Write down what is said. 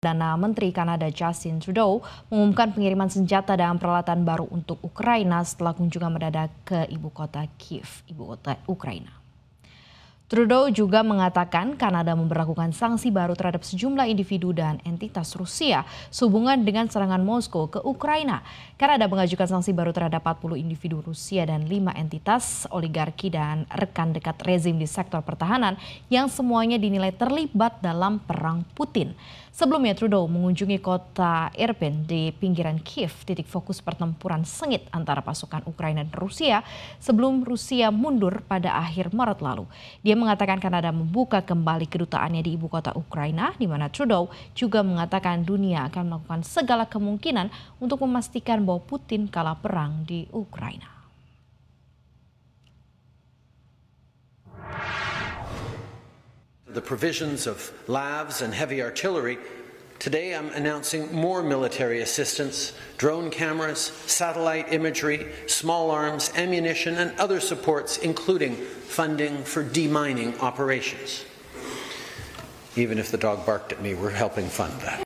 Perdana Menteri Kanada Justin Trudeau mengumumkan pengiriman senjata dan peralatan baru untuk Ukraina setelah kunjungan mendadak ke ibu kota Kiev, ibu kota Ukraina. Trudeau juga mengatakan Kanada memperlakukan sanksi baru terhadap sejumlah individu dan entitas Rusia sehubungan dengan serangan Moskow ke Ukraina. Kanada mengajukan sanksi baru terhadap 40 individu Rusia dan 5 entitas oligarki dan rekan dekat rezim di sektor pertahanan yang semuanya dinilai terlibat dalam perang Putin. Sebelumnya Trudeau mengunjungi kota Irpin di pinggiran Kiev, titik fokus pertempuran sengit antara pasukan Ukraina dan Rusia sebelum Rusia mundur pada akhir Maret lalu. Dia mengatakan Kanada membuka kembali kedutaannya di ibu kota Ukraina, di mana Trudeau juga mengatakan dunia akan melakukan segala kemungkinan untuk memastikan bahwa Putin kalah perang di Ukraina. The provisions of and heavy artillery Today I'm announcing more military assistance, drone cameras, satellite imagery, small arms, ammunition, and other supports, including funding for demining operations. Even if the dog barked at me, we're helping fund that.